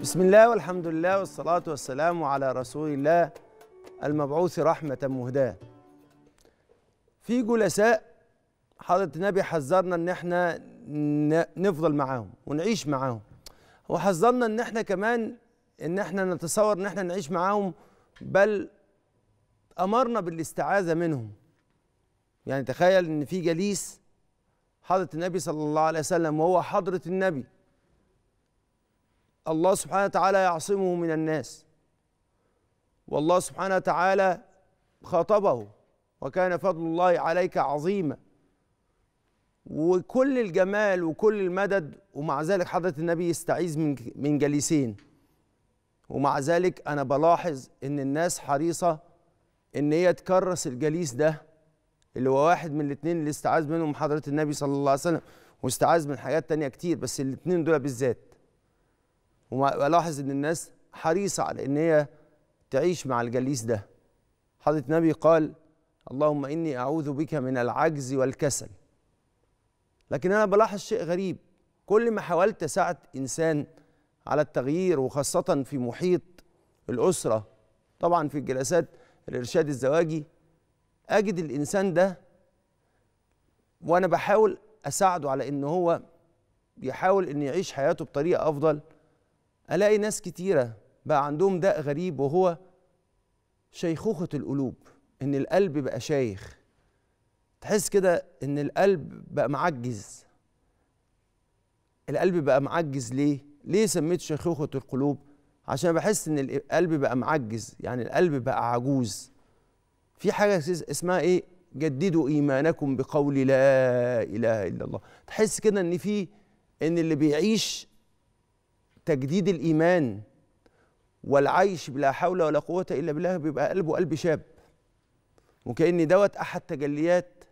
بسم الله والحمد لله والصلاة والسلام على رسول الله المبعوث رحمة مهداة في جلساء حضرة النبي حذرنا ان احنا نفضل معاهم ونعيش معاهم وحذرنا ان احنا كمان ان احنا نتصور ان احنا نعيش معاهم بل امرنا بالاستعاذة منهم يعني تخيل ان في جليس حضرة النبي صلى الله عليه وسلم وهو حضرة النبي الله سبحانه وتعالى يعصمه من الناس والله سبحانه وتعالى خاطبه وكان فضل الله عليك عظيما وكل الجمال وكل المدد ومع ذلك حضرة النبي يستعيذ من من جليسين ومع ذلك أنا بلاحظ إن الناس حريصة إن هي تكرس الجليس ده اللي هو واحد من الاثنين اللي استعاذ منهم حضرة النبي صلى الله عليه وسلم واستعاذ من حاجات تانية كتير بس الاثنين دول بالذات والاحظ ان الناس حريصه على ان هي تعيش مع الجليس ده حضره النبي قال اللهم اني اعوذ بك من العجز والكسل لكن انا بلاحظ شيء غريب كل ما حاولت اساعد انسان على التغيير وخاصه في محيط الاسره طبعا في الجلسات الارشاد الزواجي اجد الانسان ده وانا بحاول اساعده على ان هو يحاول ان يعيش حياته بطريقه افضل الاقي ناس كتيره بقى عندهم داء غريب وهو شيخوخه القلوب ان القلب بقى شايخ تحس كده ان القلب بقى معجز القلب بقى معجز ليه ليه سميت شيخوخه القلوب عشان بحس ان القلب بقى معجز يعني القلب بقى عجوز في حاجه اسمها ايه جددوا ايمانكم بقول لا اله الا الله تحس كده ان في ان اللي بيعيش تجديد الايمان والعيش بلا حول ولا قوه الا بالله بيبقى قلبه قلب شاب وكأن دوت أحد تجليات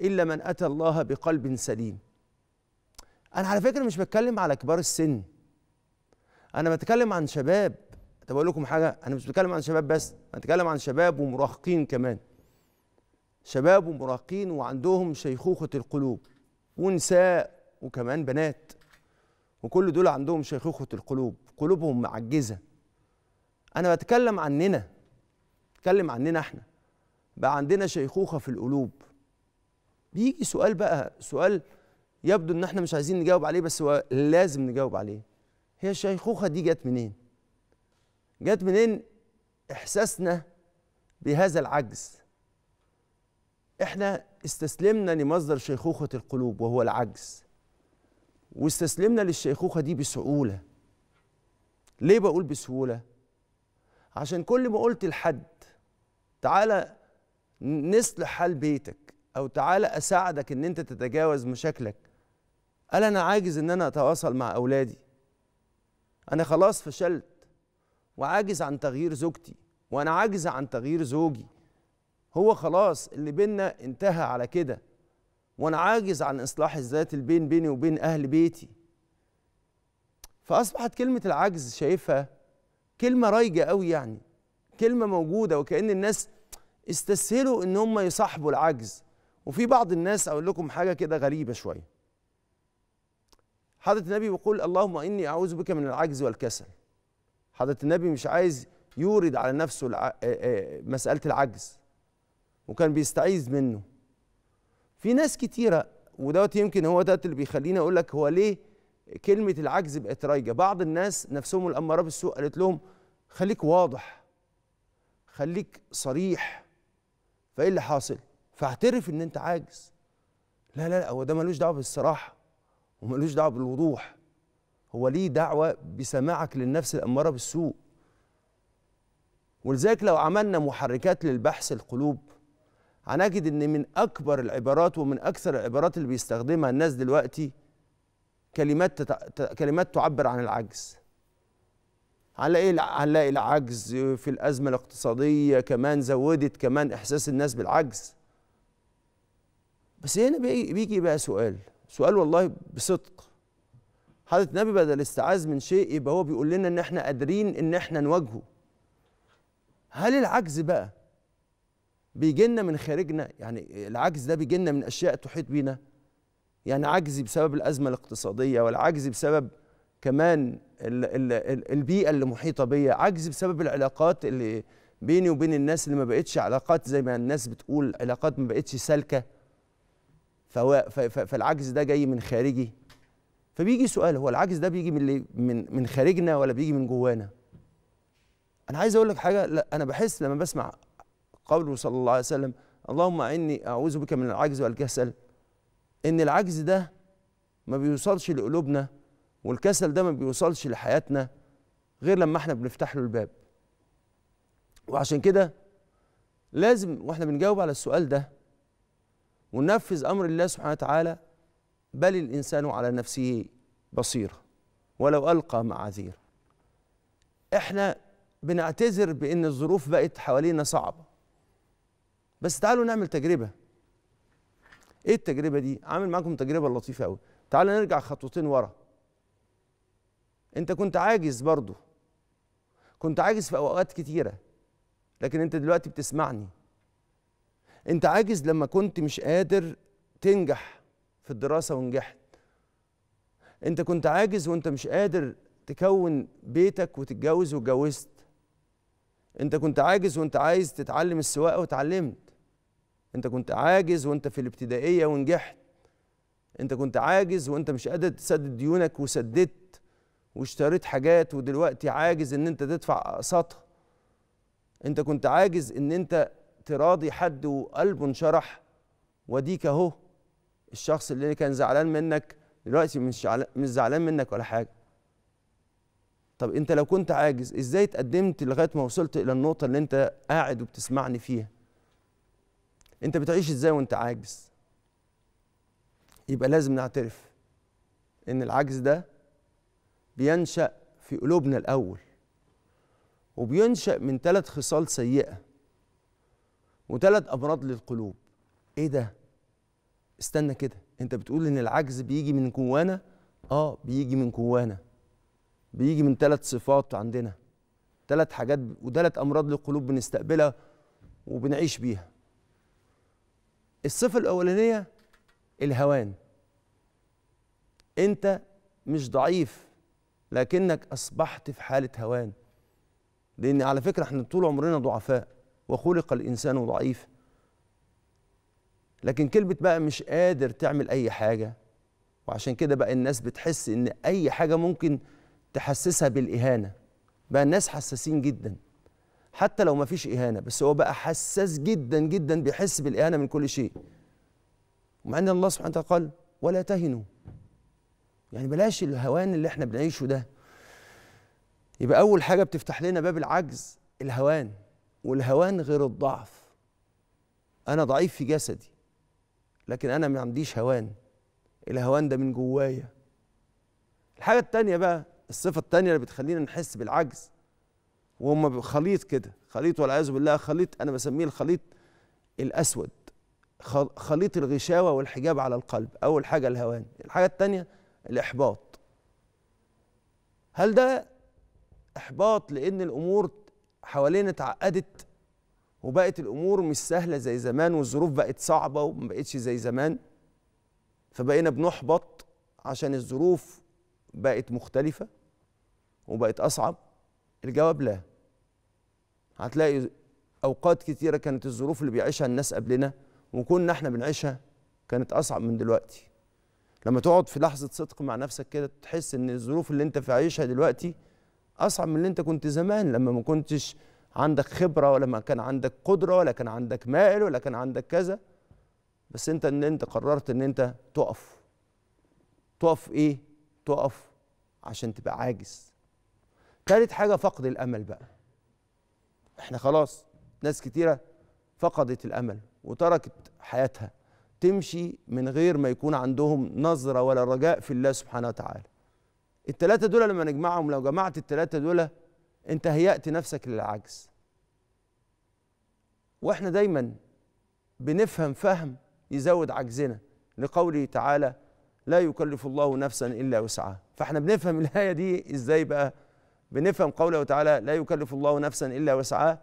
إلا من أتى الله بقلب سليم أنا على فكرة مش بتكلم على كبار السن أنا بتكلم عن شباب طب أقول لكم حاجة أنا مش بتكلم عن شباب بس أنا بتكلم عن شباب ومراهقين كمان شباب ومراهقين وعندهم شيخوخة القلوب ونساء وكمان بنات وكل دول عندهم شيخوخة القلوب قلوبهم معجزة أنا بتكلم عننا بتكلم عننا إحنا بقى عندنا شيخوخة في القلوب بيجي سؤال بقى سؤال يبدو إن إحنا مش عايزين نجاوب عليه بس هو لازم نجاوب عليه هي الشيخوخة دي جت منين؟ جت منين إحساسنا بهذا العجز إحنا استسلمنا لمصدر شيخوخة القلوب وهو العجز واستسلمنا للشيخوخة دي بسهولة ليه بقول بسهولة؟ عشان كل ما قلت لحد تعالى نصلح حال بيتك أو تعالى أساعدك إن أنت تتجاوز مشاكلك قال أنا عاجز إن أنا أتواصل مع أولادي أنا خلاص فشلت وعاجز عن تغيير زوجتي وأنا عاجز عن تغيير زوجي هو خلاص اللي بينا انتهى على كده وانا عاجز عن اصلاح الذات البين بيني وبين اهل بيتي فاصبحت كلمه العجز شايفها كلمه رايجه قوي يعني كلمه موجوده وكان الناس استسهلوا ان هم يصاحبوا العجز وفي بعض الناس اقول لكم حاجه كده غريبه شويه حضره النبي بيقول اللهم اني اعوذ بك من العجز والكسل حضره النبي مش عايز يورد على نفسه مساله العجز وكان بيستعيذ منه في ناس كتيرة ودوت يمكن هو ده اللي بيخليني اقول لك هو ليه كلمة العجز بقت رايجة بعض الناس نفسهم الأمارة بالسوء قالت لهم خليك واضح خليك صريح فإيه اللي حاصل فاعترف إن أنت عاجز لا لا لا هو ده ملوش دعوة بالصراحة وملوش دعوة بالوضوح هو ليه دعوة بسماعك للنفس الأمارة بالسوء ولذلك لو عملنا محركات للبحث القلوب هنجد ان من اكبر العبارات ومن اكثر العبارات اللي بيستخدمها الناس دلوقتي كلمات تت... كلمات تعبر عن العجز هنلاقي هنلاقي العجز في الازمه الاقتصاديه كمان زودت كمان احساس الناس بالعجز بس هنا بيجي بقى سؤال سؤال والله بصدق حضرة النبي بدل الاستعاذ من شيء يبقى هو بيقول لنا ان احنا قادرين ان احنا نواجهه هل العجز بقى بيجي لنا من خارجنا يعني العجز ده بيجي لنا من اشياء تحيط بينا يعني عجزي بسبب الازمه الاقتصاديه ولا عجزي بسبب كمان الـ الـ الـ البيئه اللي محيطه بيا عجزي بسبب العلاقات اللي بيني وبين الناس اللي ما بقتش علاقات زي ما الناس بتقول علاقات ما بقتش سالكه فالعجز ده جاي من خارجي فبيجي سؤال هو العجز ده بيجي من اللي من من خارجنا ولا بيجي من جوانا انا عايز اقول لك حاجه لا انا بحس لما بسمع قوله صلى الله عليه وسلم اللهم إني أعوذ بك من العجز والكسل إن العجز ده ما بيوصلش لقلوبنا والكسل ده ما بيوصلش لحياتنا غير لما احنا بنفتح له الباب وعشان كده لازم واحنا بنجاوب على السؤال ده وننفذ امر الله سبحانه وتعالى بل الانسان على نفسه بصيره ولو القى معاذير احنا بنعتذر بان الظروف بقت حوالينا صعبه بس تعالوا نعمل تجربه ايه التجربه دي عامل معاكم تجربه لطيفه قوي تعالوا نرجع خطوتين ورا انت كنت عاجز برضو كنت عاجز في اوقات كتيره لكن انت دلوقتي بتسمعني انت عاجز لما كنت مش قادر تنجح في الدراسه ونجحت انت كنت عاجز وانت مش قادر تكون بيتك وتتجوز واتجوزت انت كنت عاجز وانت عايز تتعلم السواقه وتعلمت انت كنت عاجز وانت في الابتدائيه ونجحت انت كنت عاجز وانت مش قادر تسدد ديونك وسددت واشتريت حاجات ودلوقتي عاجز ان انت تدفع اقساطها انت كنت عاجز ان انت تراضي حد وقلبه انشرح وديك اهو الشخص اللي كان زعلان منك دلوقتي مش مش زعلان منك ولا حاجه طب انت لو كنت عاجز ازاي اتقدمت لغايه ما وصلت الى النقطه اللي انت قاعد وبتسمعني فيها انت بتعيش ازاي وانت عاجز يبقى لازم نعترف ان العجز ده بينشا في قلوبنا الاول وبينشا من ثلاث خصال سيئه وثلاث امراض للقلوب ايه ده استنى كده انت بتقول ان العجز بيجي من جوانا اه بيجي من جوانا بيجي من ثلاث صفات عندنا ثلاث حاجات وثلاث امراض للقلوب بنستقبلها وبنعيش بيها الصفة الأولانية الهوان أنت مش ضعيف لكنك أصبحت في حالة هوان لأن على فكرة احنا طول عمرنا ضعفاء وخلق الإنسان ضعيف لكن كلمة بقى مش قادر تعمل أي حاجة وعشان كده بقى الناس بتحس إن أي حاجة ممكن تحسسها بالإهانة بقى الناس حساسين جداً حتى لو ما فيش إهانة بس هو بقى حساس جدا جدا بيحس بالإهانة من كل شيء ومع أن الله سبحانه وتعالى قال ولا تهنوا يعني بلاش الهوان اللي احنا بنعيشه ده يبقى أول حاجة بتفتح لنا باب العجز الهوان والهوان غير الضعف أنا ضعيف في جسدي لكن أنا ما عنديش هوان الهوان ده من جوايا الحاجة التانية بقى الصفة التانية اللي بتخلينا نحس بالعجز وهم خليط كده خليط والعياذ بالله خليط انا بسميه الخليط الاسود خليط الغشاوه والحجاب على القلب اول حاجه الهوان الحاجه الثانيه الاحباط هل ده احباط لان الامور حوالينا اتعقدت وبقت الامور مش سهله زي زمان والظروف بقت صعبه وما بقتش زي زمان فبقينا بنحبط عشان الظروف بقت مختلفه وبقت اصعب الجواب لا هتلاقي اوقات كتيره كانت الظروف اللي بيعيشها الناس قبلنا وكنا احنا بنعيشها كانت اصعب من دلوقتي لما تقعد في لحظه صدق مع نفسك كده تحس ان الظروف اللي انت في عيشها دلوقتي اصعب من اللي انت كنت زمان لما ما كنتش عندك خبره ولا ما كان عندك قدره ولا كان عندك مال ولا كان عندك كذا بس انت ان انت قررت ان انت تقف تقف ايه تقف عشان تبقى عاجز تالت حاجه فقد الامل بقى احنا خلاص ناس كتيره فقدت الامل وتركت حياتها تمشي من غير ما يكون عندهم نظره ولا رجاء في الله سبحانه وتعالى التلاتة دول لما نجمعهم لو جمعت التلاتة دول انت هيأت نفسك للعجز واحنا دايما بنفهم فهم يزود عجزنا لقوله تعالى لا يكلف الله نفسا الا وسعها فاحنا بنفهم الايه دي ازاي بقى بنفهم قوله تعالى لا يكلف الله نفسا الا وسعها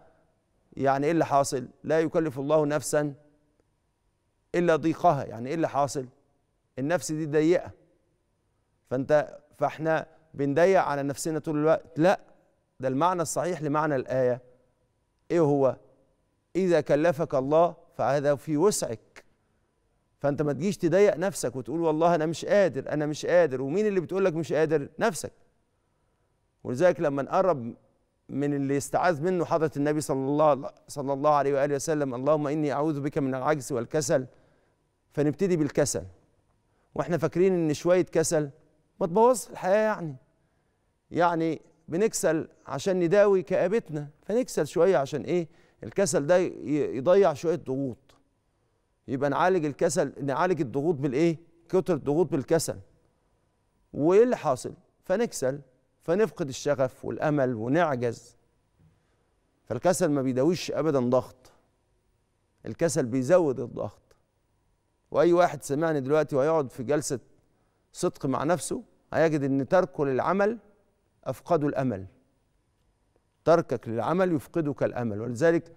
يعني ايه اللي حاصل لا يكلف الله نفسا الا ضيقها يعني ايه اللي حاصل النفس دي ضيقه فانت فاحنا بنضيق على نفسنا طول الوقت لا ده المعنى الصحيح لمعنى الايه ايه هو اذا كلفك الله فهذا في وسعك فانت ما تجيش تضيق نفسك وتقول والله انا مش قادر انا مش قادر ومين اللي بتقول لك مش قادر نفسك ولذلك لما نقرب من اللي يستعاذ منه حضرة النبي صلى الله صلى الله عليه واله وسلم اللهم اني اعوذ بك من العجز والكسل فنبتدي بالكسل واحنا فاكرين ان شويه كسل ما تبوظش الحياه يعني يعني بنكسل عشان نداوي كآبتنا فنكسل شويه عشان ايه الكسل ده يضيع شويه ضغوط يبقى نعالج الكسل نعالج الضغوط بالايه كتر الضغوط بالكسل وايه اللي حاصل فنكسل فنفقد الشغف والامل ونعجز فالكسل ما بيداويش ابدا ضغط الكسل بيزود الضغط واي واحد سمعني دلوقتي وهيقعد في جلسه صدق مع نفسه هيجد ان تركه للعمل افقده الامل تركك للعمل يفقدك الامل ولذلك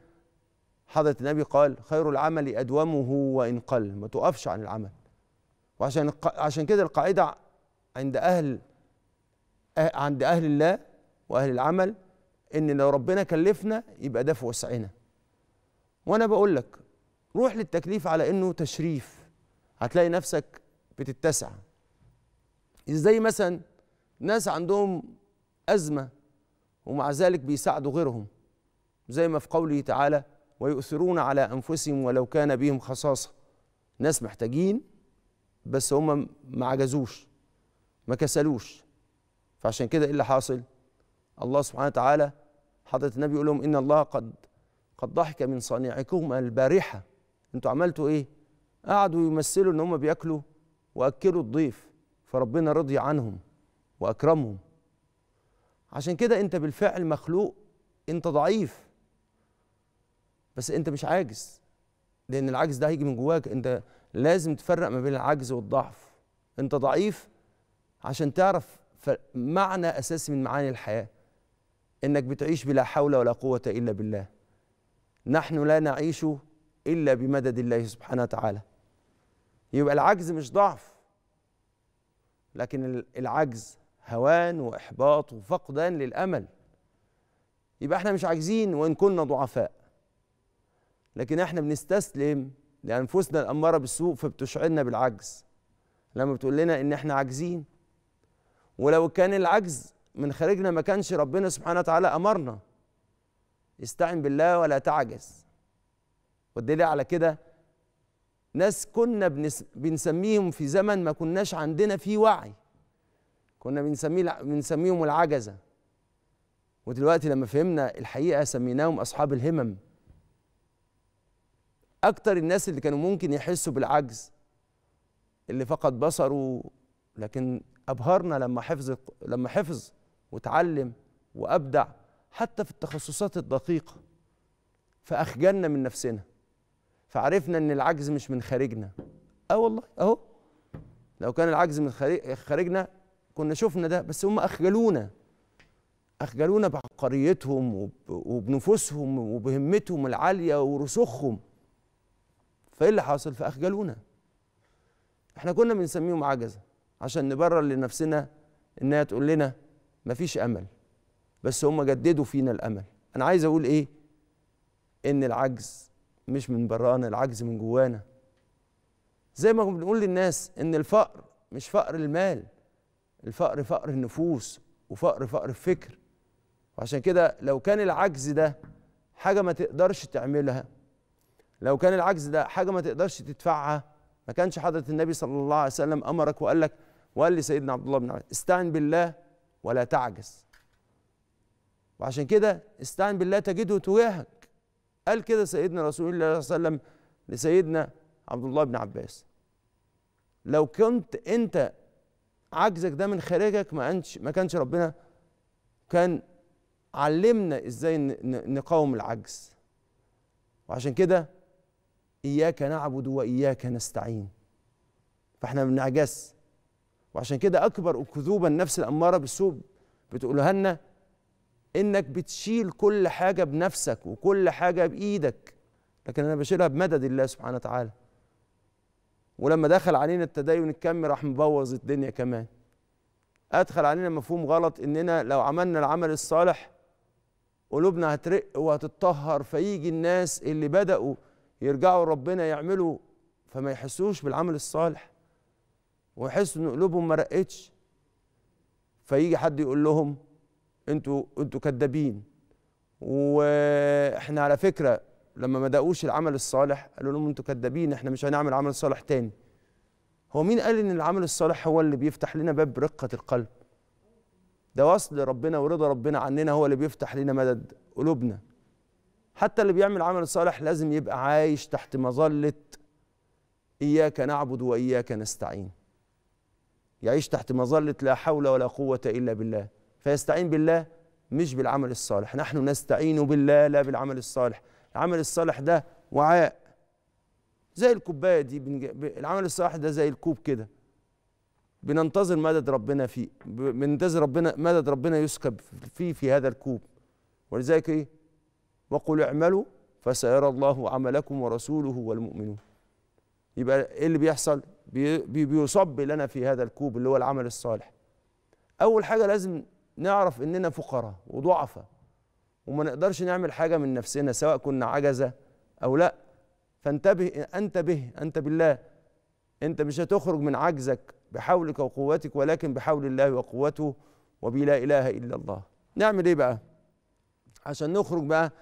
حضره النبي قال خير العمل ادومه وان قل ما توقفش عن العمل وعشان عشان كده القاعده عند اهل أه، عند اهل الله واهل العمل ان لو ربنا كلفنا يبقى ده في وسعنا وانا بقول لك روح للتكليف على انه تشريف هتلاقي نفسك بتتسع ازاي مثلا ناس عندهم ازمه ومع ذلك بيساعدوا غيرهم زي ما في قوله تعالى ويؤثرون على انفسهم ولو كان بهم خصاصه ناس محتاجين بس هم ما عجزوش ما كسلوش فعشان كده ايه اللي حاصل الله سبحانه وتعالى حضرة النبي يقول لهم إن الله قد قد ضحك من صانعكم البارحة أنتوا عملتوا إيه؟ قعدوا يمثلوا إن هم بياكلوا وأكلوا الضيف فربنا رضي عنهم وأكرمهم عشان كده أنت بالفعل مخلوق أنت ضعيف بس أنت مش عاجز لأن العجز ده هيجي من جواك أنت لازم تفرق ما بين العجز والضعف أنت ضعيف عشان تعرف فمعنى اساسي من معاني الحياه انك بتعيش بلا حول ولا قوه الا بالله نحن لا نعيش الا بمدد الله سبحانه وتعالى يبقى العجز مش ضعف لكن العجز هوان واحباط وفقدان للامل يبقى احنا مش عاجزين وان كنا ضعفاء لكن احنا بنستسلم لانفسنا الاماره بالسوء فبتشعرنا بالعجز لما بتقول لنا ان احنا عاجزين ولو كان العجز من خارجنا ما كانش ربنا سبحانه وتعالى امرنا استعن بالله ولا تعجز والدليل على كده ناس كنا بنس بنسميهم في زمن ما كناش عندنا فيه وعي كنا بنسميه بنسميهم العجزه ودلوقتي لما فهمنا الحقيقه سميناهم اصحاب الهمم اكتر الناس اللي كانوا ممكن يحسوا بالعجز اللي فقد بصره لكن أبهرنا لما حفظ لما حفظ وتعلم وأبدع حتى في التخصصات الدقيقة فأخجلنا من نفسنا فعرفنا إن العجز مش من خارجنا أه والله أهو لو كان العجز من خارجنا كنا شفنا ده بس هم أخجلونا أخجلونا بعبقريتهم وبنفوسهم وبهمتهم العالية ورسوخهم فإيه اللي حاصل؟ فأخجلونا احنا كنا بنسميهم عجزة عشان نبرر لنفسنا انها تقول لنا مفيش امل بس هم جددوا فينا الامل انا عايز اقول ايه ان العجز مش من برانا العجز من جوانا زي ما بنقول للناس ان الفقر مش فقر المال الفقر فقر النفوس وفقر فقر الفكر وعشان كده لو كان العجز ده حاجه ما تقدرش تعملها لو كان العجز ده حاجه ما تقدرش تدفعها ما كانش حضره النبي صلى الله عليه وسلم امرك وقال لك وقال لسيدنا عبد الله بن عباس استعن بالله ولا تعجز وعشان كده استعن بالله تجده تجاهك قال كده سيدنا رسول الله صلى الله عليه وسلم لسيدنا عبد الله بن عباس لو كنت انت عجزك ده من خارجك ما كانش ما كانش ربنا كان علمنا ازاي نقاوم العجز وعشان كده اياك نعبد واياك نستعين فاحنا ما بنعجزش وعشان كده اكبر أكذوبة النفس الاماره بالسوء بتقولها لنا انك بتشيل كل حاجه بنفسك وكل حاجه بايدك لكن انا بشيلها بمدد الله سبحانه وتعالى ولما دخل علينا التدين الكمي راح مبوظ الدنيا كمان ادخل علينا مفهوم غلط اننا لو عملنا العمل الصالح قلوبنا هترق وهتتطهر فيجي الناس اللي بداوا يرجعوا لربنا يعملوا فما يحسوش بالعمل الصالح ويحسوا ان قلوبهم ما رقتش فيجي حد يقول لهم انتوا انتوا كدابين واحنا على فكره لما ما دقوش العمل الصالح قالوا لهم انتوا كدابين احنا مش هنعمل عمل صالح تاني هو مين قال ان العمل الصالح هو اللي بيفتح لنا باب رقه القلب ده وصل ربنا ورضا ربنا عننا هو اللي بيفتح لنا مدد قلوبنا حتى اللي بيعمل عمل صالح لازم يبقى عايش تحت مظله اياك نعبد واياك نستعين يعيش تحت مظلة لا حول ولا قوة إلا بالله فيستعين بالله مش بالعمل الصالح نحن نستعين بالله لا بالعمل الصالح العمل الصالح ده وعاء زي الكوباية دي العمل الصالح ده زي الكوب كده بننتظر مدد ربنا فيه بننتظر ربنا مدد ربنا يسكب فيه في هذا الكوب ولذلك ايه وقل اعملوا فسيرى الله عملكم ورسوله والمؤمنون يبقى ايه اللي بيحصل بيصب لنا في هذا الكوب اللي هو العمل الصالح اول حاجه لازم نعرف اننا فقراء وضعفاء وما نقدرش نعمل حاجه من نفسنا سواء كنا عجزه او لا فانتبه انت به انت بالله انت مش هتخرج من عجزك بحولك وقوتك ولكن بحول الله وقوته وبلا اله الا الله نعمل ايه بقى عشان نخرج بقى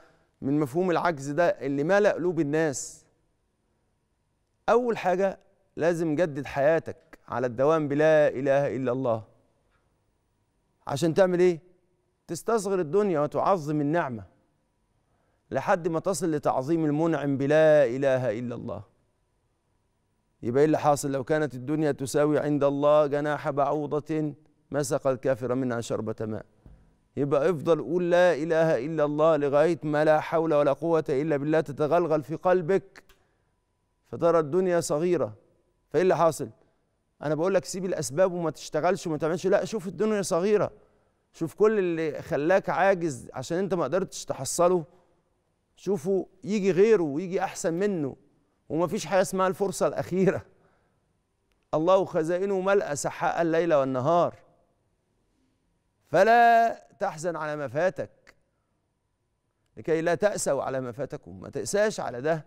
من مفهوم العجز ده اللي ملا قلوب الناس اول حاجه لازم جدد حياتك على الدوام بلا إله إلا الله عشان تعمل إيه؟ تستصغر الدنيا وتعظم النعمة لحد ما تصل لتعظيم المنعم بلا إله إلا الله يبقى إيه اللي حاصل لو كانت الدنيا تساوي عند الله جناح بعوضة ما سقى الكافر منها شربة ماء يبقى افضل قول لا إله إلا الله لغاية ما لا حول ولا قوة إلا بالله تتغلغل في قلبك فترى الدنيا صغيرة فايه اللي حاصل انا بقول لك سيب الاسباب وما تشتغلش وما تعملش لا شوف الدنيا صغيره شوف كل اللي خلاك عاجز عشان انت ما قدرتش تحصله شوفه يجي غيره ويجي احسن منه وما فيش حاجه اسمها الفرصه الاخيره الله خزائنه ملأ سحاء الليل والنهار فلا تحزن على ما فاتك لكي لا تأسوا على ما فاتكم ما تأساش على ده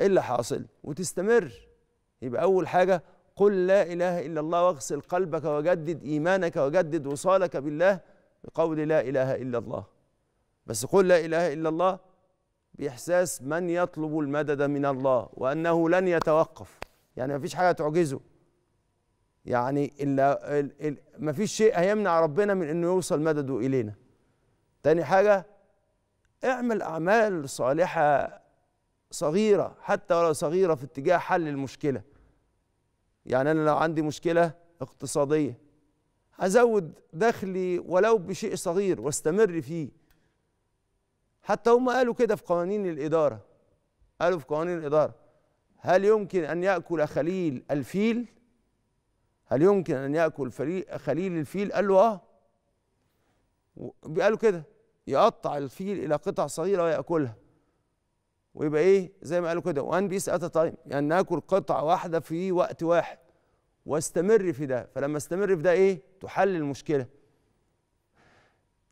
إيه اللي حاصل وتستمر يبقى أول حاجة قل لا إله إلا الله واغسل قلبك وجدد إيمانك وجدد وصالك بالله بقول لا إله إلا الله بس قل لا إله إلا الله بإحساس من يطلب المدد من الله وأنه لن يتوقف يعني مفيش حاجة تعجزه يعني إلا مفيش شيء هيمنع ربنا من أنه يوصل مدده إلينا تاني حاجة اعمل أعمال صالحة صغيرة حتى ولو صغيرة في اتجاه حل المشكلة يعني انا لو عندي مشكله اقتصاديه هزود دخلي ولو بشيء صغير واستمر فيه حتى هم قالوا كده في قوانين الاداره قالوا في قوانين الاداره هل يمكن ان ياكل خليل الفيل هل يمكن ان ياكل خليل الفيل قال له اه قالوا كده يقطع الفيل الى قطع صغيره وياكلها ويبقى ايه زي ما قالوا كده وان بيس ات تايم يعني ناكل قطعه واحده في وقت واحد واستمر في ده فلما استمر في ده ايه تحل المشكله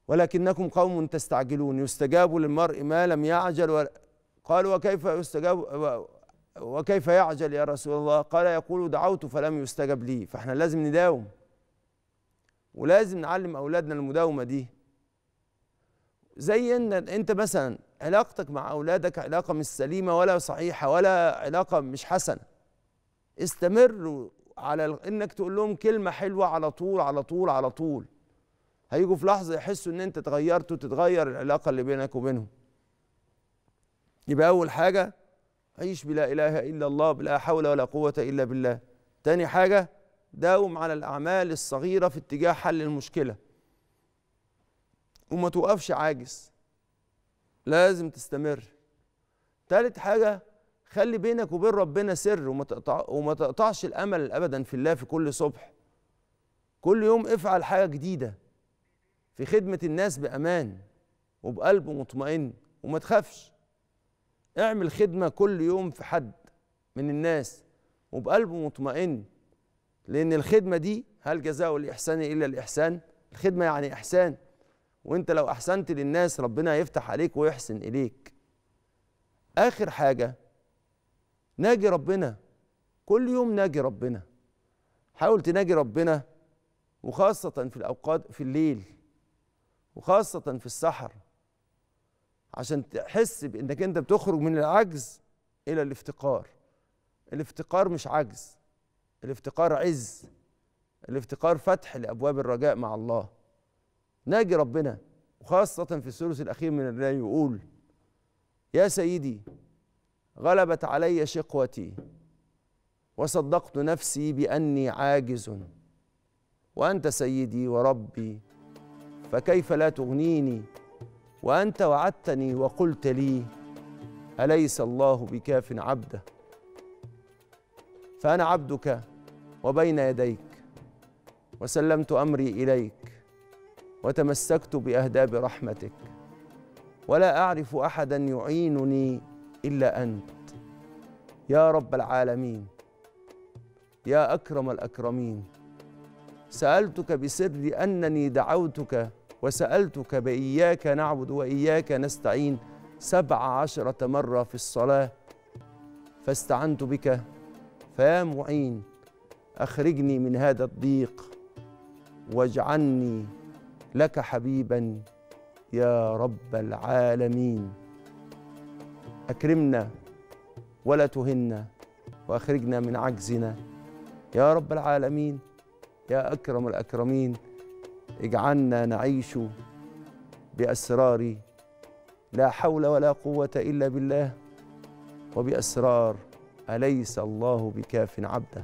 ولكنكم قوم تستعجلون يستجاب للمرء ما لم يعجل قال وكيف يستجاب وكيف يعجل يا رسول الله قال يقول دعوت فلم يستجب لي فاحنا لازم نداوم ولازم نعلم اولادنا المداومه دي زي ان انت مثلا علاقتك مع أولادك علاقة مش سليمة ولا صحيحة ولا علاقة مش حسنة استمر على إنك تقول لهم كلمة حلوة على طول على طول على طول هيجوا في لحظة يحسوا إن أنت اتغيرت وتتغير العلاقة اللي بينك وبينهم يبقى أول حاجة عيش بلا إله إلا الله بلا حول ولا قوة إلا بالله تاني حاجة داوم على الأعمال الصغيرة في اتجاه حل المشكلة وما توقفش عاجز لازم تستمر تالت حاجة خلي بينك وبين ربنا سر وما, تقطع وما تقطعش الأمل أبدا في الله في كل صبح كل يوم افعل حاجة جديدة في خدمة الناس بأمان وبقلب مطمئن وما تخافش اعمل خدمة كل يوم في حد من الناس وبقلب مطمئن لأن الخدمة دي هل جزاء الإحسان إلا الإحسان الخدمة يعني إحسان وانت لو احسنت للناس ربنا هيفتح عليك ويحسن اليك اخر حاجه ناجي ربنا كل يوم ناجي ربنا حاول تناجي ربنا وخاصه في الاوقات في الليل وخاصه في السحر عشان تحس بانك انت بتخرج من العجز الى الافتقار الافتقار مش عجز الافتقار عز الافتقار فتح لابواب الرجاء مع الله ناجي ربنا وخاصة في الثلث الأخير من الليل يقول يا سيدي غلبت علي شقوتي وصدقت نفسي بأني عاجز وأنت سيدي وربي فكيف لا تغنيني وأنت وعدتني وقلت لي أليس الله بكاف عبده فأنا عبدك وبين يديك وسلمت أمري إليك وتمسكت باهداب رحمتك ولا اعرف احدا يعينني الا انت يا رب العالمين يا اكرم الاكرمين سالتك بسر انني دعوتك وسالتك باياك نعبد واياك نستعين سبع عشره مره في الصلاه فاستعنت بك فيا معين اخرجني من هذا الضيق واجعلني لك حبيبا يا رب العالمين اكرمنا ولا تهنا واخرجنا من عجزنا يا رب العالمين يا اكرم الاكرمين اجعلنا نعيش باسرار لا حول ولا قوه الا بالله وباسرار اليس الله بكاف عبده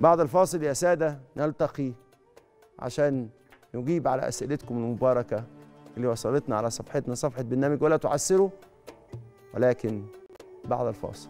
بعد الفاصل يا ساده نلتقي عشان نجيب على أسئلتكم المباركة اللي وصلتنا على صفحتنا صفحة برنامج ولا تعسروا ولكن بعد الفاصل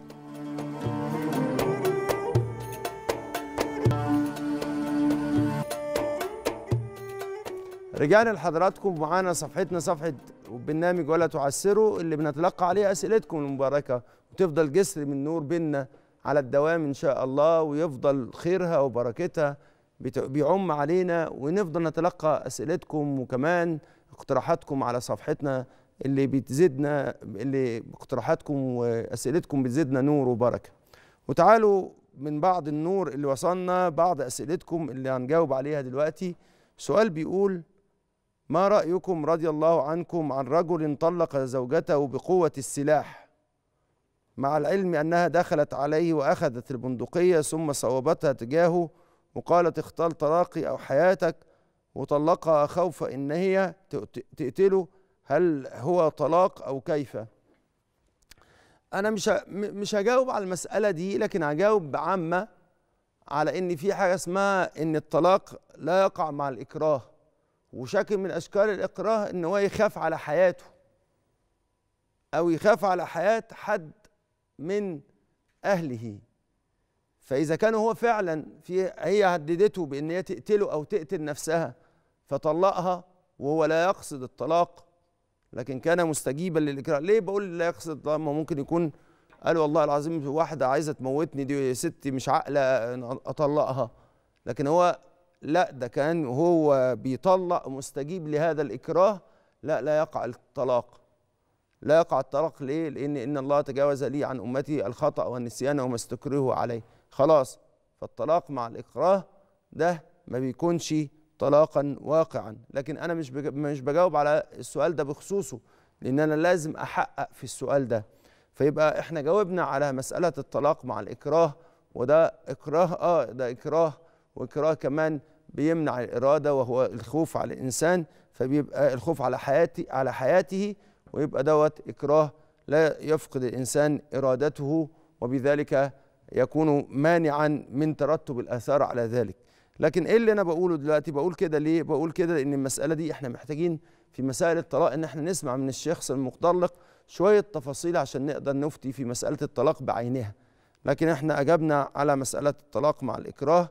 رجعنا لحضراتكم معانا صفحتنا صفحة برنامج ولا تعسروا اللي بنتلقى عليه أسئلتكم المباركة وتفضل جسر من نور بينا على الدوام إن شاء الله ويفضل خيرها وبركتها بيعم علينا ونفضل نتلقى اسئلتكم وكمان اقتراحاتكم على صفحتنا اللي بتزيدنا اللي اقتراحاتكم واسئلتكم بتزيدنا نور وبركه وتعالوا من بعض النور اللي وصلنا بعض اسئلتكم اللي هنجاوب عليها دلوقتي سؤال بيقول ما رايكم رضي الله عنكم عن رجل طلق زوجته بقوه السلاح مع العلم انها دخلت عليه واخذت البندقيه ثم صوبتها تجاهه وقالت اختار طلاقي أو حياتك وطلقها خوف إن هي تقتله هل هو طلاق أو كيف أنا مش مش هجاوب على المسألة دي لكن هجاوب بعامة على إن في حاجة اسمها إن الطلاق لا يقع مع الإكراه وشكل من أشكال الإكراه إن هو يخاف على حياته أو يخاف على حياة حد من أهله فإذا كان هو فعلا في هي هددته بأن هي تقتله أو تقتل نفسها فطلقها وهو لا يقصد الطلاق لكن كان مستجيبا للإكراه ليه بقول لا يقصد الطلاق ما ممكن يكون قال والله العظيم واحدة عايزة تموتني دي ستي مش عاقلة أطلقها لكن هو لا ده كان هو بيطلق مستجيب لهذا الإكراه لا لا يقع الطلاق لا يقع الطلاق ليه؟ لأن إن الله تجاوز لي عن أمتي الخطأ والنسيان وما استكرهوا عليه خلاص فالطلاق مع الإكراه ده ما بيكونش طلاقا واقعا لكن أنا مش مش بجاوب على السؤال ده بخصوصه لأن أنا لازم أحقق في السؤال ده فيبقى إحنا جاوبنا على مسألة الطلاق مع الإكراه وده إكراه آه ده إكراه وإكراه كمان بيمنع الإرادة وهو الخوف على الإنسان فبيبقى الخوف على حياتي على حياته ويبقى دوت إكراه لا يفقد الإنسان إرادته وبذلك يكون مانعا من ترتب الاثار على ذلك لكن ايه اللي انا بقوله دلوقتي بقول كده ليه بقول كده لان المساله دي احنا محتاجين في مسائل الطلاق ان احنا نسمع من الشخص المطلق شويه تفاصيل عشان نقدر نفتي في مساله الطلاق بعينها لكن احنا اجبنا على مساله الطلاق مع الاكراه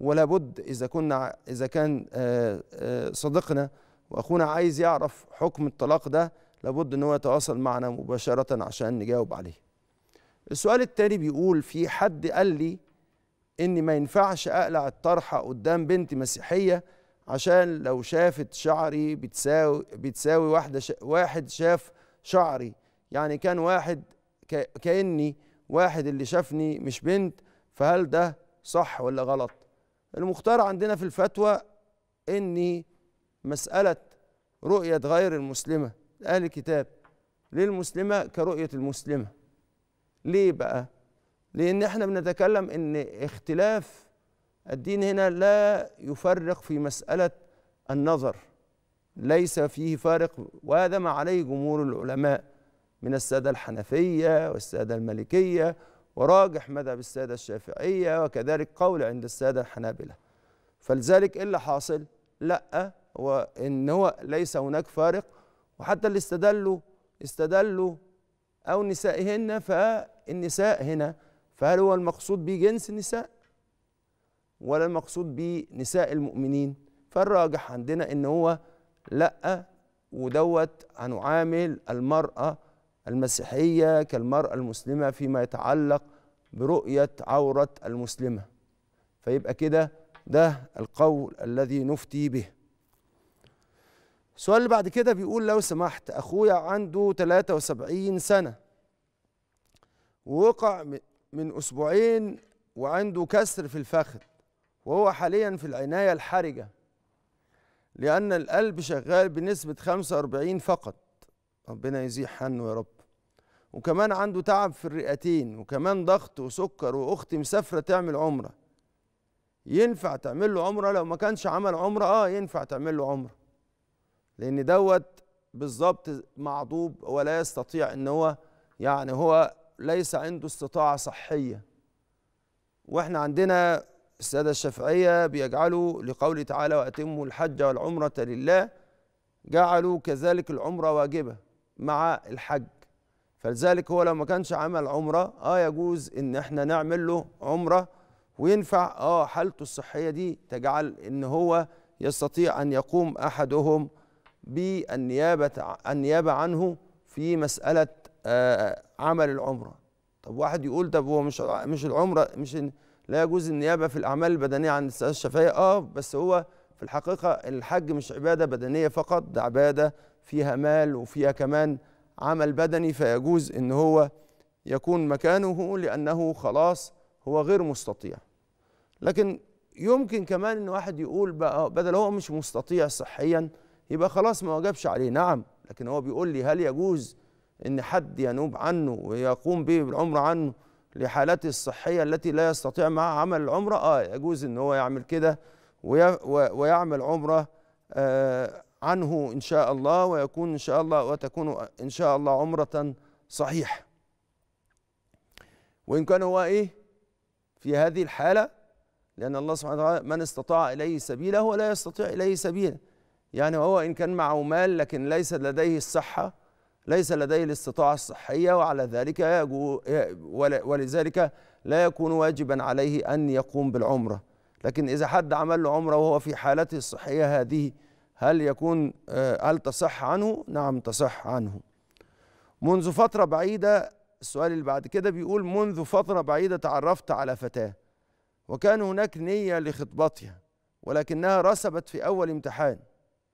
ولا بد اذا كنا اذا كان آه، آه، صديقنا واخونا عايز يعرف حكم الطلاق ده لابد ان هو يتواصل معنا مباشره عشان نجاوب عليه السؤال التاني بيقول في حد قال لي اني ما ينفعش اقلع الطرحه قدام بنت مسيحيه عشان لو شافت شعري بتساوي بتساوي واحده شا واحد شاف شعري يعني كان واحد كاني واحد اللي شافني مش بنت فهل ده صح ولا غلط المختار عندنا في الفتوى اني مساله رؤيه غير المسلمه اهل الكتاب للمسلمه كرؤيه المسلمه ليه بقى لان احنا بنتكلم ان اختلاف الدين هنا لا يفرق في مساله النظر ليس فيه فارق وهذا ما عليه جمهور العلماء من الساده الحنفيه والساده المالكيه وراجح مذهب الساده الشافعيه وكذلك قول عند الساده الحنابله فلذلك ايه اللي حاصل لا وان هو ليس هناك فارق وحتى اللي استدلوا استدلوا أو نسائهن فالنساء هنا فهل هو المقصود بجنس النساء ولا المقصود بنساء المؤمنين فالراجح عندنا ان هو لا ودوت هنعامل المراه المسيحيه كالمراه المسلمه فيما يتعلق برؤيه عوره المسلمه فيبقى كده ده القول الذي نفتي به السؤال اللي بعد كده بيقول لو سمحت أخويا عنده 73 سنة ووقع من أسبوعين وعنده كسر في الفخذ وهو حاليا في العناية الحرجة لأن القلب شغال بنسبة 45 فقط ربنا يزيح عنه يا رب وكمان عنده تعب في الرئتين وكمان ضغط وسكر وأختي مسافرة تعمل عمرة ينفع تعمل له عمرة لو ما كانش عمل عمرة آه ينفع تعمل له عمره لان دوت بالظبط معضوب ولا يستطيع ان هو يعني هو ليس عنده استطاعه صحيه واحنا عندنا الساده الشافعيه بيجعلوا لقوله تعالى واتموا الحج والعمره لله جعلوا كذلك العمره واجبه مع الحج فلذلك هو لو ما كانش عمل عمره اه يجوز ان احنا نعمل له عمره وينفع اه حالته الصحيه دي تجعل ان هو يستطيع ان يقوم احدهم بالنيابة النيابة عنه في مسألة آه، عمل العمرة طب واحد يقول طب هو مش مش العمرة مش لا يجوز النيابة في الأعمال البدنية عن الاستاذ الشفاية اه بس هو في الحقيقة الحج مش عبادة بدنية فقط ده عبادة فيها مال وفيها كمان عمل بدني فيجوز ان هو يكون مكانه لانه خلاص هو غير مستطيع لكن يمكن كمان ان واحد يقول بقى بدل هو مش مستطيع صحيا يبقى خلاص ما وجبش عليه نعم لكن هو بيقول لي هل يجوز ان حد ينوب عنه ويقوم به بالعمره عنه لحالته الصحيه التي لا يستطيع معها عمل العمره اه يجوز ان هو يعمل كده ويعمل عمره آه عنه ان شاء الله ويكون ان شاء الله وتكون ان شاء الله عمره صحيحه وان كان هو ايه في هذه الحاله لان الله سبحانه وتعالى من استطاع اليه سبيلا ولا يستطيع اليه سبيلا يعني هو إن كان معه مال لكن ليس لديه الصحة ليس لديه الاستطاعة الصحية وعلى ذلك ولذلك لا يكون واجبا عليه أن يقوم بالعمرة لكن إذا حد عمل له عمرة وهو في حالته الصحية هذه هل يكون آه، هل تصح عنه؟ نعم تصح عنه منذ فترة بعيدة السؤال اللي بعد كده بيقول منذ فترة بعيدة تعرفت على فتاة وكان هناك نية لخطبتها ولكنها رسبت في أول امتحان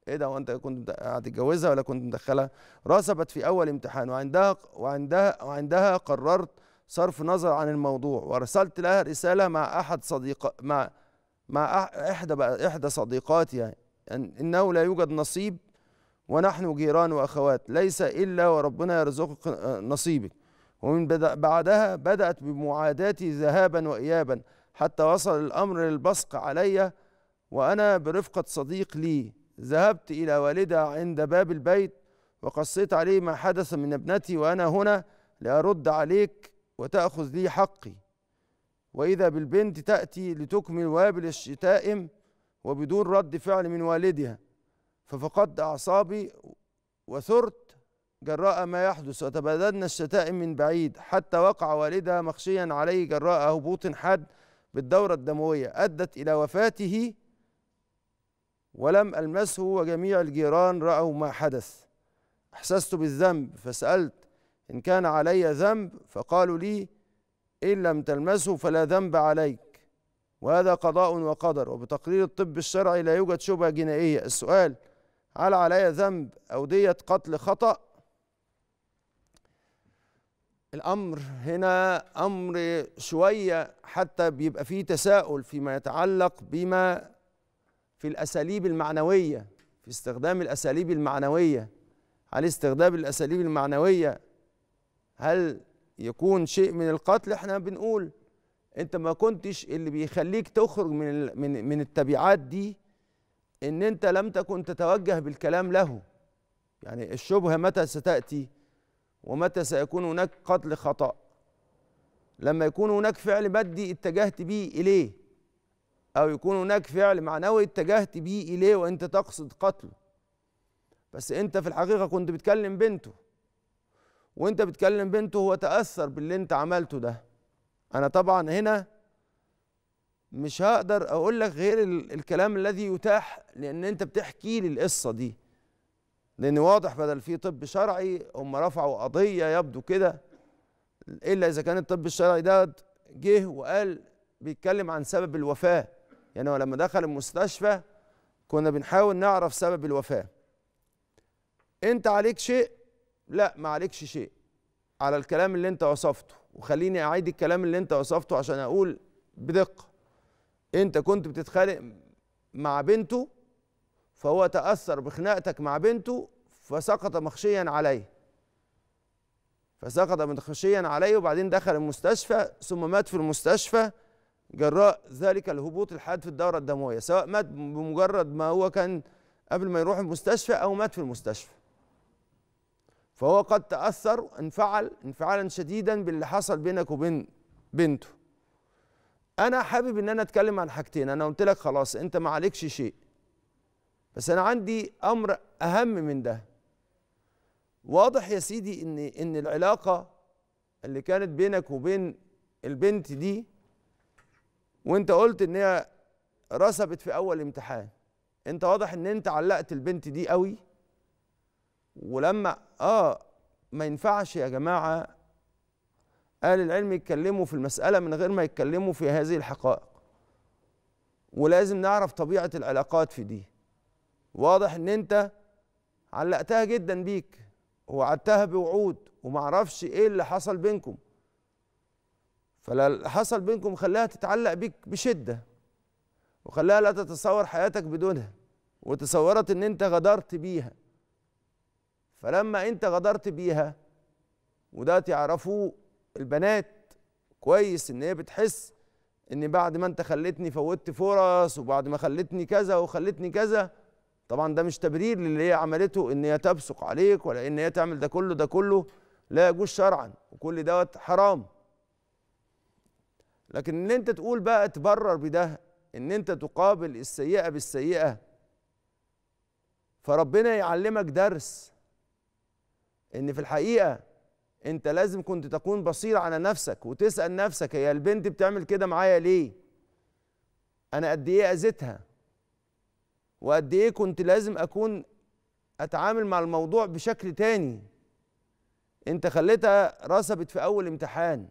ايه ده وانت كنت هتتجوزها ولا كنت مدخلها رسبت في اول امتحان وعندها وعندها وعندها قررت صرف نظر عن الموضوع وارسلت لها رساله مع احد صديق مع مع احدى احدى صديقاتي يعني انه لا يوجد نصيب ونحن جيران واخوات ليس الا وربنا يرزقك نصيبك ومن بعدها بدات بمعاداتي ذهابا وايابا حتى وصل الامر للبصق علي وانا برفقه صديق لي ذهبت إلى والدها عند باب البيت وقصيت عليه ما حدث من ابنتي وأنا هنا لأرد عليك وتأخذ لي حقي وإذا بالبنت تأتي لتكمل وابل الشتائم وبدون رد فعل من والدها ففقدت أعصابي وثرت جراء ما يحدث وتبادلنا الشتائم من بعيد حتى وقع والدها مخشيا عليه جراء هبوط حاد بالدورة الدموية أدت إلى وفاته ولم ألمسه وجميع الجيران رأوا ما حدث أحسست بالذنب فسألت إن كان علي ذنب فقالوا لي إن لم تلمسه فلا ذنب عليك وهذا قضاء وقدر وبتقرير الطب الشرعي لا يوجد شبهة جنائية السؤال هل علي ذنب أو دية قتل خطأ الأمر هنا أمر شوية حتى بيبقى فيه تساؤل فيما يتعلق بما في الأساليب المعنوية في استخدام الأساليب المعنوية هل استخدام الأساليب المعنوية هل يكون شيء من القتل احنا بنقول انت ما كنتش اللي بيخليك تخرج من من من التبعات دي ان انت لم تكن تتوجه بالكلام له يعني الشبهه متى ستاتي ومتى سيكون هناك قتل خطا لما يكون هناك فعل مادي اتجهت بيه اليه أو يكون هناك فعل معنوي اتجهت بيه إليه وأنت تقصد قتله بس أنت في الحقيقة كنت بتكلم بنته وأنت بتكلم بنته هو تأثر باللي أنت عملته ده أنا طبعا هنا مش هقدر أقول لك غير الكلام الذي يتاح لأن أنت بتحكي لي القصة دي لأن واضح بدل في طب شرعي هم رفعوا قضية يبدو كده إلا إذا كان الطب الشرعي ده جه وقال بيتكلم عن سبب الوفاه يعني هو لما دخل المستشفى كنا بنحاول نعرف سبب الوفاه انت عليك شيء لا ما عليكش شيء على الكلام اللي انت وصفته وخليني اعيد الكلام اللي انت وصفته عشان اقول بدقه انت كنت بتتخانق مع بنته فهو تاثر بخناقتك مع بنته فسقط مخشيا عليه فسقط مخشيا عليه وبعدين دخل المستشفى ثم مات في المستشفى جراء ذلك الهبوط الحاد في الدورة الدموية سواء مات بمجرد ما هو كان قبل ما يروح المستشفى أو مات في المستشفى فهو قد تأثر انفعل انفعالا شديدا باللي حصل بينك وبين بنته أنا حابب إن أنا أتكلم عن حاجتين أنا قلت لك خلاص أنت ما عليكش شيء بس أنا عندي أمر أهم من ده واضح يا سيدي إن إن العلاقة اللي كانت بينك وبين البنت دي وانت قلت ان هي رسبت في اول امتحان انت واضح ان انت علقت البنت دي قوي ولما اه ما ينفعش يا جماعه اهل العلم يتكلموا في المساله من غير ما يتكلموا في هذه الحقائق ولازم نعرف طبيعه العلاقات في دي واضح ان انت علقتها جدا بيك ووعدتها بوعود ومعرفش ايه اللي حصل بينكم فاللي حصل بينكم خلاها تتعلق بيك بشده وخلاها لا تتصور حياتك بدونها وتصورت ان انت غدرت بيها فلما انت غدرت بيها وده يعرفوه البنات كويس ان هي بتحس ان بعد ما انت خلتني فوتت فرص وبعد ما خلتني كذا وخلتني كذا طبعا ده مش تبرير للي هي عملته ان هي تبصق عليك ولا ان هي تعمل ده كله ده كله لا يجوز شرعا وكل دوت حرام لكن ان انت تقول بقى تبرر بده ان انت تقابل السيئه بالسيئه فربنا يعلمك درس ان في الحقيقه انت لازم كنت تكون بصير على نفسك وتسال نفسك هي البنت بتعمل كده معايا ليه انا قد ايه اذيتها وقد ايه كنت لازم اكون اتعامل مع الموضوع بشكل تاني انت خليتها رسبت في اول امتحان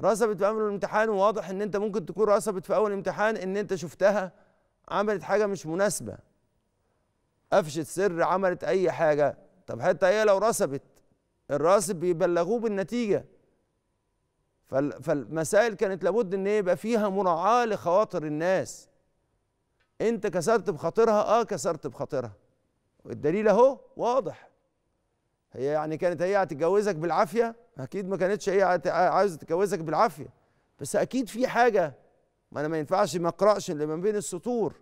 رسبت في اول الامتحان وواضح ان انت ممكن تكون رسبت في اول امتحان ان انت شفتها عملت حاجه مش مناسبه قفشت سر عملت اي حاجه طب حتى هي لو رسبت الراسب بيبلغوه بالنتيجه فالمسائل كانت لابد ان يبقى فيها مراعاه لخواطر الناس انت كسرت بخاطرها اه كسرت بخاطرها والدليل اهو واضح هي يعني كانت هي هتتجوزك بالعافيه اكيد ما كانتش هي عايزه تتجوزك بالعافيه بس اكيد في حاجه ما انا ما ينفعش ما اقراش اللي ما بين السطور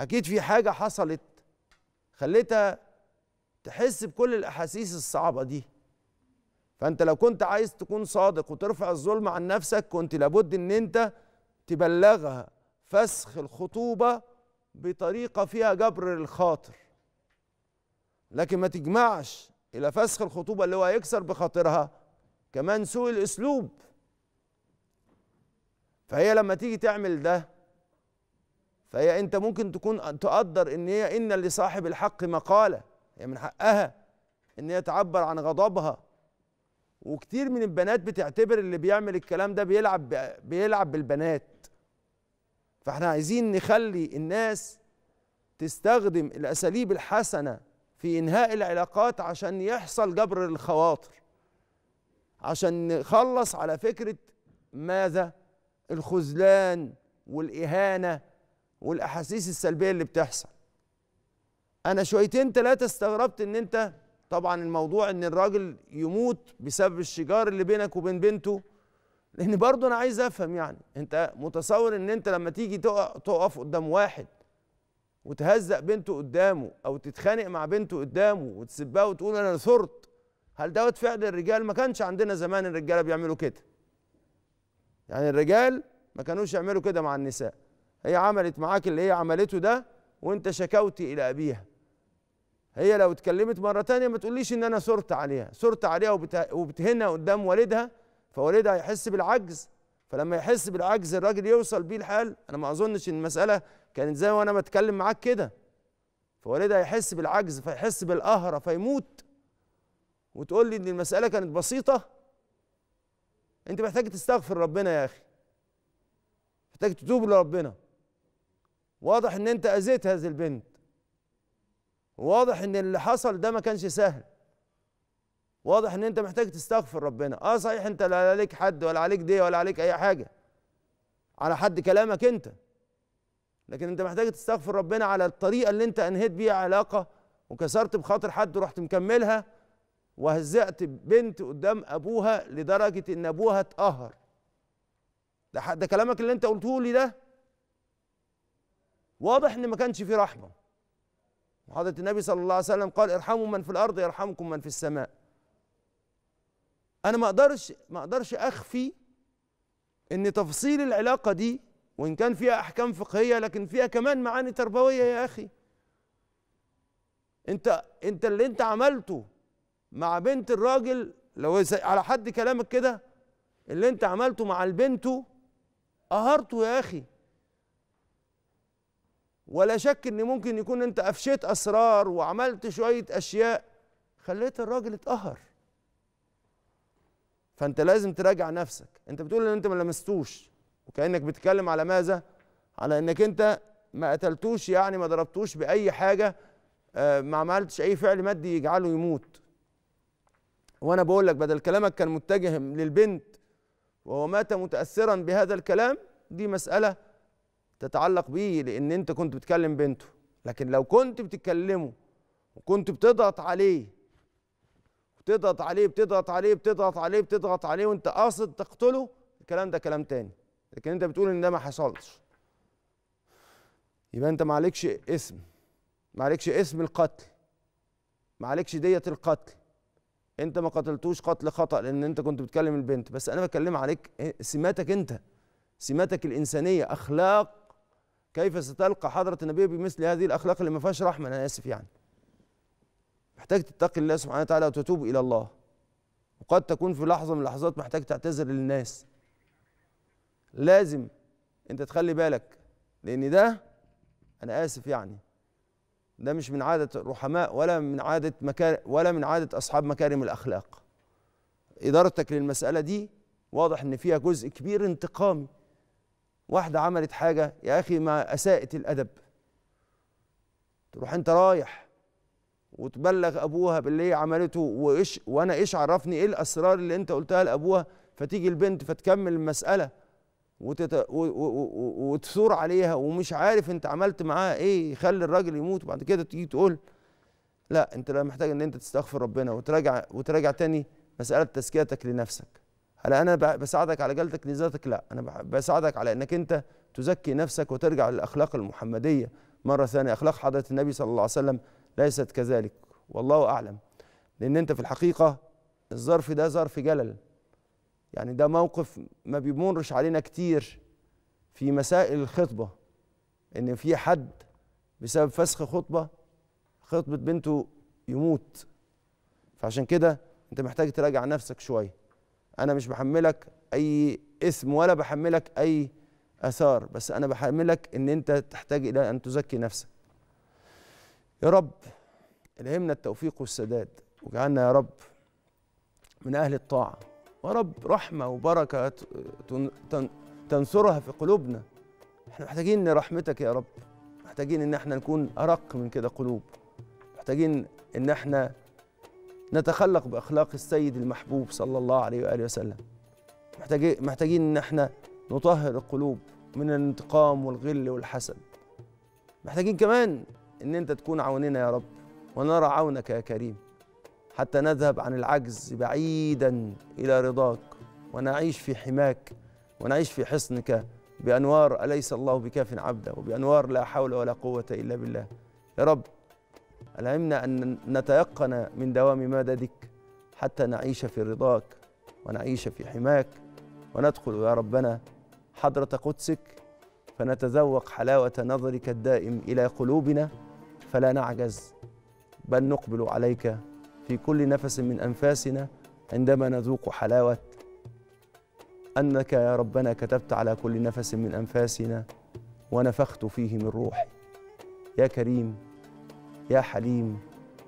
اكيد في حاجه حصلت خليتها تحس بكل الاحاسيس الصعبه دي فانت لو كنت عايز تكون صادق وترفع الظلم عن نفسك كنت لابد ان انت تبلغها فسخ الخطوبه بطريقه فيها جبر الخاطر لكن ما تجمعش الى فسخ الخطوبه اللي هو هيكسر بخاطرها كمان سوء الاسلوب فهي لما تيجي تعمل ده فهي انت ممكن تكون تقدر ان هي ان لصاحب الحق مقاله هي من حقها ان هي تعبر عن غضبها وكتير من البنات بتعتبر اللي بيعمل الكلام ده بيلعب بيلعب بالبنات فاحنا عايزين نخلي الناس تستخدم الاساليب الحسنه في انهاء العلاقات عشان يحصل جبر الخواطر عشان نخلص على فكره ماذا الخذلان والاهانه والاحاسيس السلبيه اللي بتحصل انا شويتين ثلاثه استغربت ان انت طبعا الموضوع ان الراجل يموت بسبب الشجار اللي بينك وبين بنته لان برضه انا عايز افهم يعني انت متصور ان انت لما تيجي تقف قدام واحد وتهزق بنته قدامه او تتخانق مع بنته قدامه وتسبها وتقول انا ثرت هل دوت فعل الرجال ما كانش عندنا زمان الرجاله بيعملوا كده يعني الرجال ما كانوش يعملوا كده مع النساء هي عملت معاك اللي هي عملته ده وانت شكوتي الى ابيها هي لو اتكلمت مره تانية ما تقوليش ان انا ثرت عليها ثرت عليها وبتهنها قدام والدها فوالدها هيحس بالعجز فلما يحس بالعجز الراجل يوصل بيه الحال انا ما اظنش ان المساله كانت زي وانا بتكلم معاك كده فوالدها هيحس بالعجز فيحس بالقهره فيموت وتقول لي ان المساله كانت بسيطه انت محتاج تستغفر ربنا يا اخي محتاج تتوب لربنا واضح ان انت اذيت هذه البنت واضح ان اللي حصل ده ما كانش سهل واضح ان انت محتاج تستغفر ربنا اه صحيح انت لا عليك حد ولا عليك ديه ولا عليك اي حاجه على حد كلامك انت لكن انت محتاج تستغفر ربنا على الطريقه اللي انت انهيت بيها علاقه وكسرت بخاطر حد ورحت مكملها وهزأت بنت قدام ابوها لدرجه ان ابوها اتقهر ده, ده كلامك اللي انت قلته لي ده واضح ان ما كانش فيه رحمه وحضره النبي صلى الله عليه وسلم قال ارحموا من في الارض يرحمكم من في السماء انا ما اقدرش ما اقدرش اخفي ان تفصيل العلاقه دي وإن كان فيها أحكام فقهية لكن فيها كمان معاني تربوية يا أخي أنت أنت اللي أنت عملته مع بنت الراجل لو على حد كلامك كده اللي أنت عملته مع البنته قهرته يا أخي ولا شك ان ممكن يكون انت افشيت اسرار وعملت شويه اشياء خليت الراجل اتقهر فانت لازم تراجع نفسك انت بتقول ان انت ما لمستوش وكانك بتتكلم على ماذا على انك انت ما قتلتوش يعني ما ضربتوش باي حاجه آه، ما عملتش اي فعل مادي يجعله يموت وانا بقول لك بدل كلامك كان متجه للبنت وهو مات متاثرا بهذا الكلام دي مساله تتعلق بيه لان انت كنت بتكلم بنته لكن لو كنت بتتكلمه وكنت بتضغط عليه بتضغط عليه بتضغط عليه بتضغط عليه بتضغط عليه وانت قاصد تقتله الكلام ده كلام تاني لكن انت بتقول ان ده ما حصلش يبقى انت ما عليكش اسم ما عليكش اسم القتل ما عليكش دية القتل انت ما قتلتوش قتل خطأ لان انت كنت بتكلم البنت بس انا بكلم عليك سماتك انت سماتك الانسانية اخلاق كيف ستلقى حضرة النبي بمثل هذه الأخلاق اللي ما فيهاش رحمة أنا آسف يعني محتاج تتقي الله سبحانه وتعالى وتتوب إلى الله وقد تكون في لحظة من اللحظات محتاج تعتذر للناس لازم انت تخلي بالك لان ده انا اسف يعني ده مش من عادة الرحماء ولا من عادة مكار ولا من عادة أصحاب مكارم الأخلاق إدارتك للمسألة دي واضح إن فيها جزء كبير انتقامي واحدة عملت حاجة يا أخي ما أساءت الأدب تروح أنت رايح وتبلغ أبوها باللي هي عملته وإيش وأنا إيش عرفني إيه الأسرار اللي أنت قلتها لأبوها فتيجي البنت فتكمل المسألة وتت... و... و... وتثور عليها ومش عارف انت عملت معاها ايه يخلي الراجل يموت وبعد كده تيجي تقول لا انت لا محتاج ان انت تستغفر ربنا وتراجع وتراجع تاني مساله تزكيتك لنفسك هل انا بساعدك على جلدك لذاتك لا انا بساعدك على انك انت تزكي نفسك وترجع للاخلاق المحمديه مره ثانيه اخلاق حضره النبي صلى الله عليه وسلم ليست كذلك والله اعلم لان انت في الحقيقه الظرف ده ظرف جلل يعني ده موقف ما بيمرش علينا كتير في مسائل الخطبه ان في حد بسبب فسخ خطبه خطبه بنته يموت فعشان كده انت محتاج تراجع نفسك شويه انا مش بحملك اي اسم ولا بحملك اي اثار بس انا بحملك ان انت تحتاج الى ان تزكي نفسك يا رب الهمنا التوفيق والسداد واجعلنا يا رب من اهل الطاعه ورب رحمة وبركة تنصرها في قلوبنا احنا محتاجين رحمتك يا رب محتاجين ان احنا نكون ارق من كده قلوب محتاجين ان احنا نتخلق باخلاق السيد المحبوب صلى الله عليه واله وسلم محتاجين محتاجين ان احنا نطهر القلوب من الانتقام والغل والحسد محتاجين كمان ان انت تكون عوننا يا رب ونرى عونك يا كريم حتى نذهب عن العجز بعيدا الى رضاك ونعيش في حماك ونعيش في حصنك بانوار اليس الله بكاف عبده وبانوار لا حول ولا قوه الا بالله يا رب الهمنا ان نتيقن من دوام مددك حتى نعيش في رضاك ونعيش في حماك وندخل يا ربنا حضره قدسك فنتذوق حلاوه نظرك الدائم الى قلوبنا فلا نعجز بل نقبل عليك في كل نفس من أنفاسنا عندما نذوق حلاوة أنك يا ربنا كتبت على كل نفس من أنفاسنا ونفخت فيه من روحي يا كريم يا حليم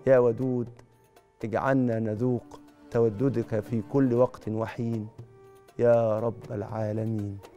يا ودود اجعلنا نذوق توددك في كل وقت وحين يا رب العالمين